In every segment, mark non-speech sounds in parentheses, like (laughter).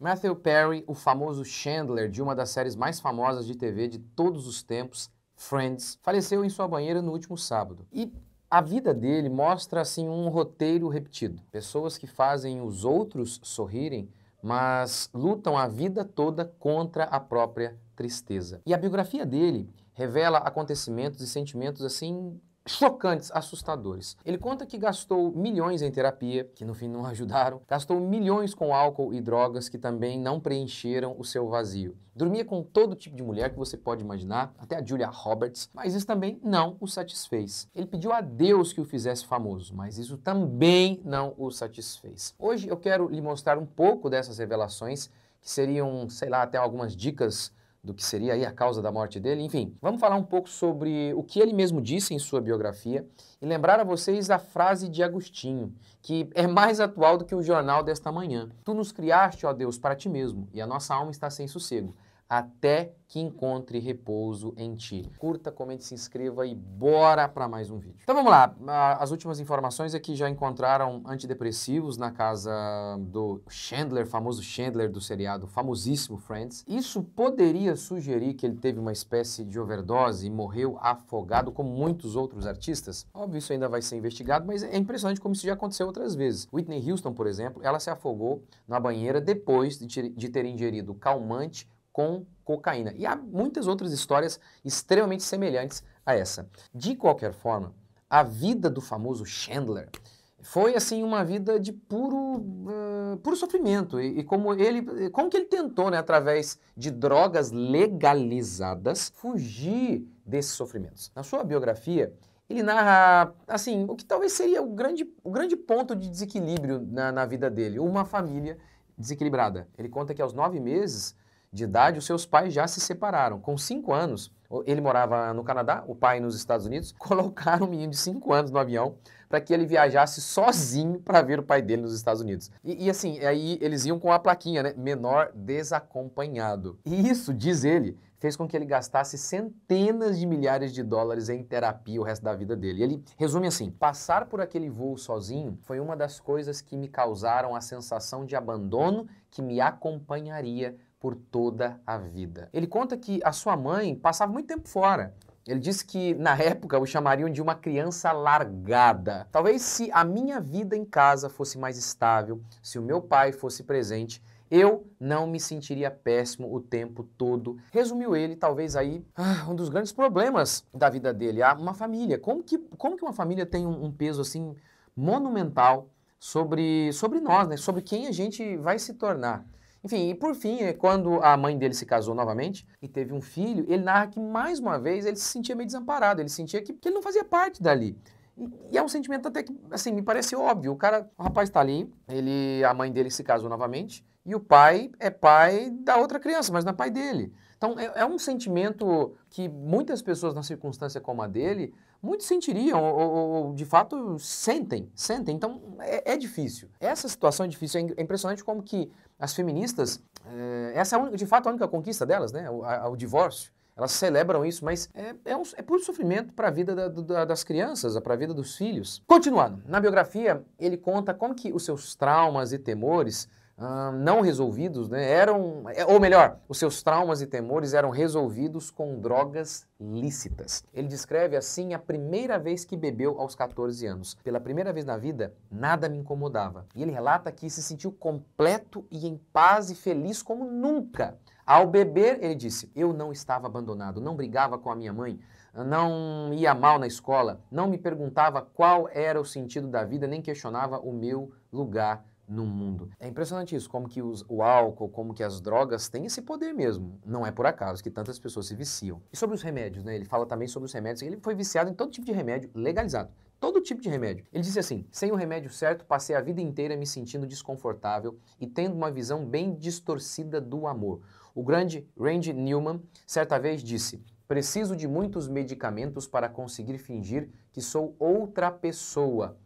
Matthew Perry, o famoso Chandler de uma das séries mais famosas de TV de todos os tempos, Friends, faleceu em sua banheira no último sábado. E a vida dele mostra assim um roteiro repetido. Pessoas que fazem os outros sorrirem, mas lutam a vida toda contra a própria tristeza. E a biografia dele revela acontecimentos e sentimentos assim chocantes, assustadores. Ele conta que gastou milhões em terapia, que no fim não (laughs) ajudaram, gastou milhões com álcool e drogas que também não preencheram o seu vazio. Dormia com todo tipo de mulher que você pode imaginar, até a Julia Roberts, mas isso também não o satisfez. Ele pediu a Deus que o fizesse famoso, mas isso também não o satisfez. Hoje eu quero lhe mostrar um pouco dessas revelações, que seriam, sei lá, até algumas dicas do que seria aí a causa da morte dele. Enfim, vamos falar um pouco sobre o que ele mesmo disse em sua biografia e lembrar a vocês a frase de Agostinho, que é mais atual do que o jornal desta manhã. Tu nos criaste, ó Deus, para ti mesmo, e a nossa alma está sem sossego até que encontre repouso em ti. Curta, comente, se inscreva e bora para mais um vídeo. Então vamos lá, as últimas informações é que já encontraram antidepressivos na casa do Chandler, famoso Chandler do seriado famosíssimo Friends. Isso poderia sugerir que ele teve uma espécie de overdose e morreu afogado como muitos outros artistas? Óbvio, isso ainda vai ser investigado, mas é impressionante como isso já aconteceu outras vezes. Whitney Houston, por exemplo, ela se afogou na banheira depois de ter ingerido calmante com cocaína. E há muitas outras histórias extremamente semelhantes a essa. De qualquer forma, a vida do famoso Chandler foi assim uma vida de puro, uh, puro sofrimento e, e, como ele como que ele tentou né através de drogas legalizadas fugir desses sofrimentos na sua biografia ele narra assim o que talvez seria o grande, o grande ponto de desequilíbrio na, na vida dele uma família desequilibrada ele conta que aos nove meses de idade, os seus pais já se separaram. Com cinco anos, ele morava no Canadá, o pai nos Estados Unidos, (laughs) colocaram um menino de cinco anos no avião para que ele viajasse sozinho para ver o pai dele nos Estados Unidos. E, e, assim, aí eles iam com a plaquinha, né? Menor desacompanhado. E isso, diz ele, fez com que ele gastasse centenas de milhares de dólares em terapia o resto da vida dele. ele resume assim: passar por aquele voo sozinho foi uma das coisas que me causaram a sensação de abandono que me acompanharia por toda a vida. Ele conta que a sua mãe passava muito tempo fora. Ele disse que na época o chamariam de uma criança largada. Talvez se a minha vida em casa fosse mais estável, se o meu pai fosse presente, eu não me sentiria péssimo o tempo todo. Resumiu ele, talvez aí, ah, um dos grandes problemas da vida dele, ah, uma família. Como que, como que uma família tem um, um peso assim monumental sobre, sobre nós, né? sobre quem a gente vai se tornar? Enfim, e por fim, né, quando a mãe dele se casou novamente e teve um filho, ele narra que mais uma vez ele se sentia meio desamparado, ele sentia que, que ele não fazia parte dali. E é um sentimento até que, assim, me parece óbvio. O cara, o rapaz está ali, ele, a mãe dele se casou novamente, e o pai é pai da outra criança, mas não é pai dele. Então, é, é um sentimento que muitas pessoas, na circunstância como a dele, muitos sentiriam, ou, ou, de fato sentem, sentem. Então, é, é difícil. Essa situação é difícil. É, é impressionante como que as feministas, eh, essa é única, de fato a única conquista delas, né? o, a, o divórcio. Elas celebram isso, mas é, é, um, é puro sofrimento para a vida da, da, das crianças, para a vida dos filhos. Continuando, na biografia, ele conta como que os seus traumas e temores ah, não resolvidos, né, eram, é, ou melhor, os seus traumas e temores eram resolvidos com drogas lícitas. Ele descreve assim a primeira vez que bebeu aos 14 anos. Pela primeira vez na vida, nada me incomodava. E ele relata que se sentiu completo e em paz e feliz como nunca. Ao beber, ele disse: Eu não estava abandonado, não brigava com a minha mãe, não ia mal na escola, não me perguntava qual era o sentido da vida, nem questionava o meu lugar no mundo. É impressionante isso, como que os, o álcool, como que as drogas têm esse poder mesmo. Não é por acaso que tantas pessoas se viciam. E sobre os remédios, né? Ele fala também sobre os remédios. Ele foi viciado em todo tipo de remédio legalizado. Todo tipo de remédio. Ele disse assim: sem o remédio certo, passei a vida inteira me sentindo desconfortável e tendo uma visão bem distorcida do amor. O grande Randy Newman certa vez disse: Preciso de muitos medicamentos para conseguir fingir que sou outra pessoa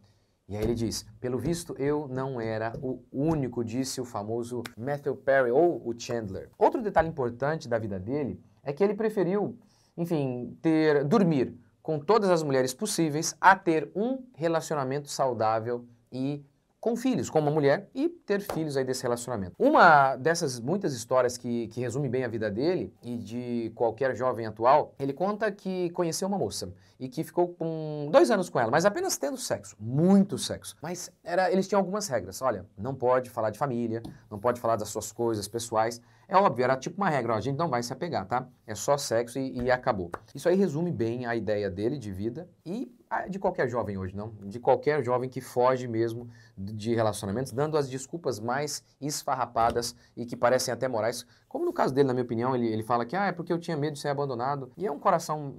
e aí ele diz: Pelo visto, eu não era o único, disse o famoso Matthew Perry ou o Chandler. Outro detalhe importante da vida dele é que ele preferiu, enfim, ter dormir com todas as mulheres possíveis a ter um relacionamento saudável e com filhos, com uma mulher e ter filhos aí desse relacionamento. Uma dessas muitas histórias que, que resume bem a vida dele e de qualquer jovem atual, ele conta que conheceu uma moça e que ficou com dois anos com ela, mas apenas tendo sexo, muito sexo. Mas era, eles tinham algumas regras. Olha, não pode falar de família, não pode falar das suas coisas pessoais. É óbvio, era tipo uma regra, ó, a gente não vai se apegar, tá? É só sexo e, e acabou. Isso aí resume bem a ideia dele de vida e ah, de qualquer jovem hoje, não? De qualquer jovem que foge mesmo de relacionamentos, dando as desculpas mais esfarrapadas e que parecem até morais. Como no caso dele, na minha opinião, ele, ele fala que ah, é porque eu tinha medo de ser abandonado. E é um coração,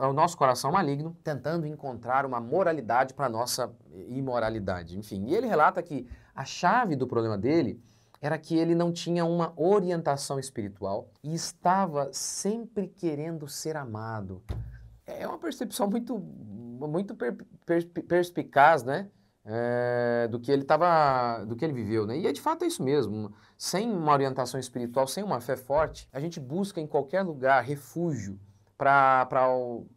é o nosso coração maligno tentando encontrar uma moralidade para nossa imoralidade. Enfim, e ele relata que a chave do problema dele era que ele não tinha uma orientação espiritual e estava sempre querendo ser amado. É uma percepção muito muito per, per, perspicaz, né? É, do que ele tava, do que ele viveu, né? E é de fato é isso mesmo. Sem uma orientação espiritual, sem uma fé forte, a gente busca em qualquer lugar refúgio para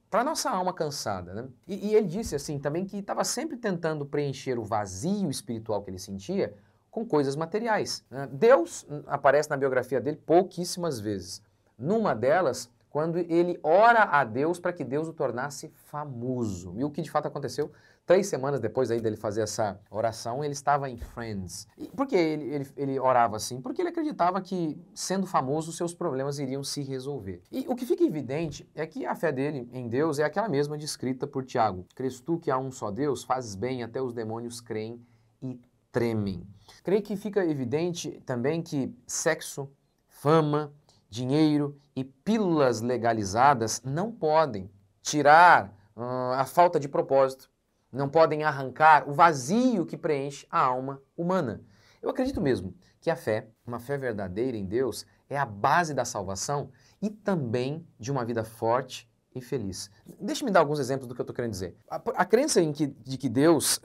para nossa alma cansada, né? E, e ele disse assim também que estava sempre tentando preencher o vazio espiritual que ele sentia com coisas materiais. Né? Deus hum, aparece na biografia dele pouquíssimas vezes. Numa delas, quando ele ora a Deus para que Deus o tornasse famoso. E o que de fato aconteceu? Três semanas depois aí dele fazer essa oração, ele estava em Friends. E por que ele, ele, ele orava assim? Porque ele acreditava que, sendo famoso, seus problemas iriam se resolver. E o que fica evidente é que a fé dele em Deus é aquela mesma descrita por Tiago. Crês tu que há um só Deus, fazes bem, até os demônios creem e tremem. Creio que fica evidente também que sexo, fama, dinheiro e pílulas legalizadas não podem tirar a falta de propósito, não podem arrancar o vazio que preenche a alma humana. Eu acredito mesmo que a fé, uma fé verdadeira em Deus, é a base da salvação e também de uma vida forte infeliz. Deixa-me dar alguns exemplos do que eu estou querendo dizer. A, a crença que, de que Deus uh,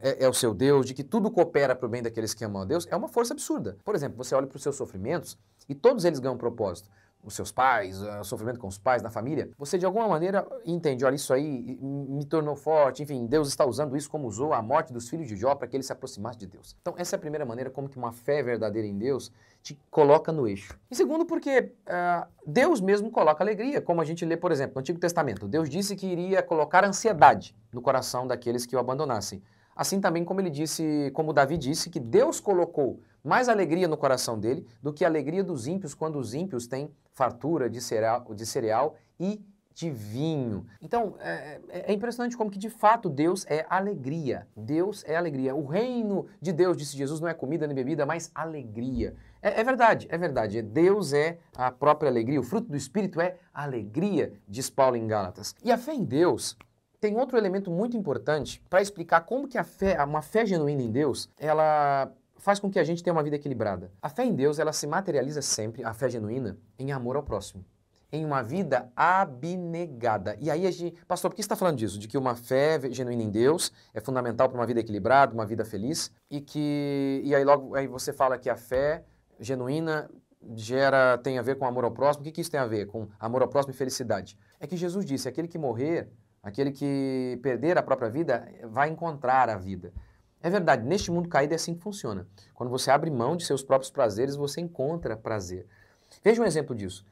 é, é, o seu Deus, de que tudo coopera para o bem daqueles que amam a Deus, é uma força absurda. Por exemplo, você olha para os seus sofrimentos e todos eles ganham um propósito os seus pais, o sofrimento com os pais, na família, você de alguma maneira entende, olha, isso aí me tornou forte, enfim, Deus está usando isso como usou a morte dos filhos de Jó para que ele se aproximasse de Deus. Então, essa é a primeira maneira como que uma fé verdadeira em Deus te coloca no eixo. E segundo, porque uh, Deus mesmo coloca alegria, como a gente lê, por exemplo, no Antigo Testamento. Deus disse que iria colocar ansiedade no coração daqueles que o abandonassem. Assim também como ele disse, como Davi disse, que Deus colocou mais alegria no coração dele do que a alegria dos ímpios quando os ímpios têm fartura de cereal, de cereal e de vinho. Então, é, é, é impressionante como que de fato Deus é alegria. Deus é alegria. O reino de Deus, disse Jesus, não é comida nem bebida, mas alegria. É, é verdade, é verdade. É, Deus é a própria alegria. O fruto do Espírito é alegria, diz Paulo em Gálatas. E a fé em Deus tem outro elemento muito importante para explicar como que a fé, uma fé genuína em Deus, ela faz com que a gente tenha uma vida equilibrada. A fé em Deus, ela se materializa sempre, a fé genuína, em amor ao próximo em uma vida abnegada. E aí a gente, pastor, por que está falando disso? De que uma fé genuína em Deus é fundamental para uma vida equilibrada, uma vida feliz, e que e aí logo aí você fala que a fé genuína gera tem a ver com amor ao próximo. O que, que isso tem a ver com amor ao próximo e felicidade? É que Jesus disse: aquele que morrer Aquele que perder a própria vida eh, vai encontrar a vida. É verdade, neste mundo caído é assim que funciona. Quando você abre mão de seus próprios prazeres, você encontra prazer. Veja um exemplo disso,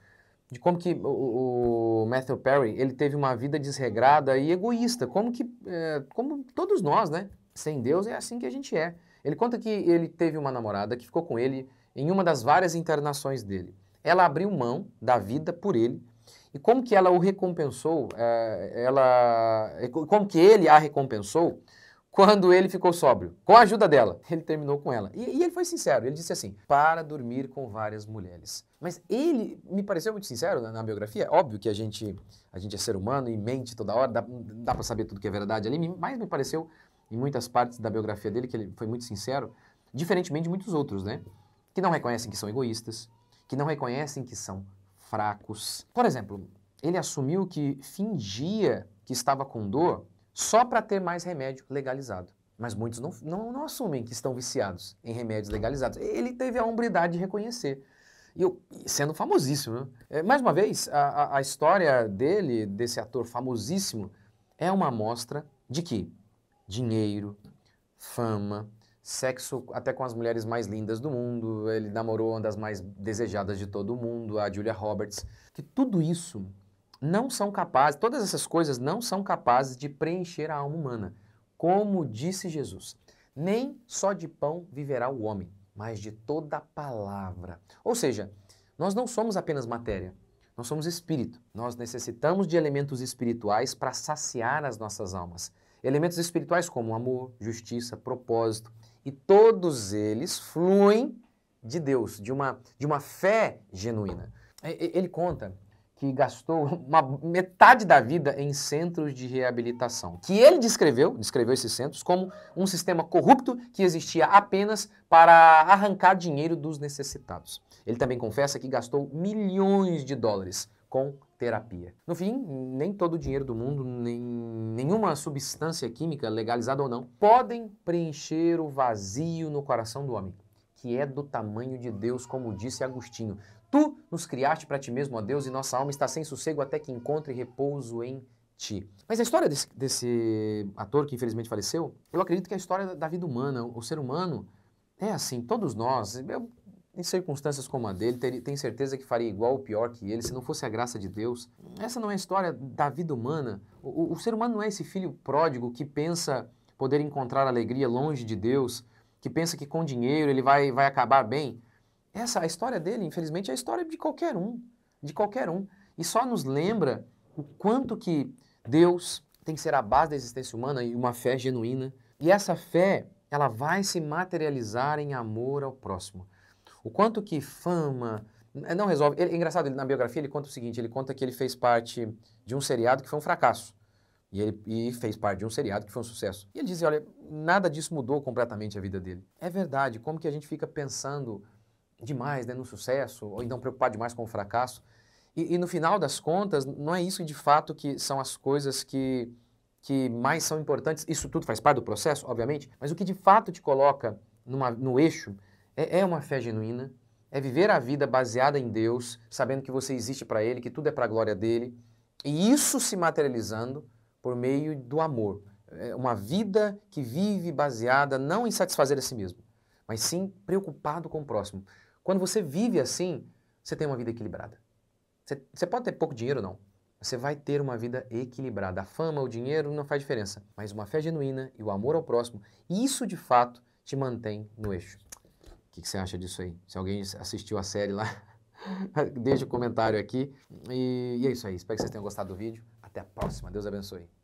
de como que o, Matthew Perry ele teve uma vida desregrada e egoísta, como que, é, como todos nós, né? Sem Deus é assim que a gente é. Ele conta que ele teve uma namorada que ficou com ele em uma das várias internações dele. Ela abriu mão da vida por ele e como que ela o recompensou, eh, ela, como que ele a recompensou quando ele ficou sóbrio? Com a ajuda dela, (laughs) ele terminou com ela. E, e ele foi sincero, ele disse assim, para dormir com várias mulheres. Mas ele, me pareceu muito sincero na, na biografia, óbvio que a gente, a gente é ser humano e mente toda hora, dá, dá para saber tudo que é verdade ali, mas me pareceu em muitas partes da biografia dele que ele foi muito sincero, diferentemente de muitos outros, né? Que não reconhecem que são egoístas, que não reconhecem que são fracos. Por exemplo, ele assumiu que fingia que estava com dor só para ter mais remédio legalizado. Mas muitos não, não, não, assumem que estão viciados em remédios legalizados. Ele teve a hombridade de reconhecer. E eu, sendo famosíssimo. Né? É, mais uma vez, a, a história dele, desse ator famosíssimo, é uma amostra de que dinheiro, fama, sexo até com as mulheres mais lindas do mundo, ele namorou uma das mais desejadas de todo mundo, a Julia Roberts, que tudo isso não são capazes, todas essas coisas não são capazes de preencher a alma humana. Como disse Jesus, nem só de pão viverá o homem, mas de toda palavra. Ou seja, nós não somos apenas matéria, nós somos espírito. Nós necessitamos de elementos espirituais para saciar as nossas almas. Elementos espirituais como amor, justiça, propósito. E todos eles fluem de Deus, de uma, de uma fé genuína. Ele conta que gastou uma, metade da vida em centros de reabilitação, que ele descreveu, descreveu esses centros como um sistema corrupto que existia apenas para arrancar dinheiro dos necessitados. Ele também confessa que gastou milhões de dólares com terapia. No fim, nem todo o dinheiro do mundo, nem nenhuma substância química, legalizada ou não, podem preencher o vazio no coração do homem, que é do tamanho de Deus, como disse Agostinho. Tu nos criaste para ti mesmo, ó Deus, e nossa alma está sem sossego até que encontre repouso em ti. Mas a história desse, desse ator que infelizmente faleceu, eu acredito que é a história da vida humana, o ser humano é assim, todos nós, eu em circunstâncias como a dele, ter, tem certeza que faria igual ou pior que ele se não fosse a graça de Deus. Essa não é a história da vida humana. O, o, ser humano não é esse filho pródigo que pensa poder encontrar alegria longe de Deus, que pensa que com dinheiro ele vai, vai acabar bem. Essa a história dele, infelizmente, é a história de qualquer um, de qualquer um. E só nos lembra o quanto que Deus tem que ser a base da existência humana e uma fé genuína. E essa fé, ela vai se materializar em amor ao próximo. O quanto que fama eh, não resolve. Ele, é engraçado, ele, na biografia ele conta o seguinte: ele conta que ele fez parte de um seriado que foi um fracasso. E ele e fez parte de um seriado que foi um sucesso. E ele dizia: assim, olha, nada disso mudou completamente a vida dele. É verdade, como que a gente fica pensando demais né, no sucesso, ou então preocupado demais com o fracasso. E, e no final das contas, não é isso de fato que são as coisas que, que mais são importantes. Isso tudo faz parte do processo, obviamente, mas o que de fato te coloca numa, no eixo é, é uma fé genuína, é viver a vida baseada em Deus, sabendo que você existe para Ele, que tudo é para a glória dele, e isso se materializando por meio do amor. É uma vida que vive baseada não em satisfazer a si mesmo, mas sim preocupado com o próximo. Quando você vive assim, você tem uma vida equilibrada. Você, você pode ter pouco dinheiro, não. Você vai ter uma vida equilibrada. A fama, o dinheiro não faz diferença, mas uma fé genuína e o amor ao próximo, isso de fato te mantém no eixo que, que você acha disso aí? Se alguém assistiu a série lá, (laughs) deixa o um comentário aqui. E, e é isso aí. Espero que vocês tenham gostado do vídeo. Até a próxima. Deus abençoe.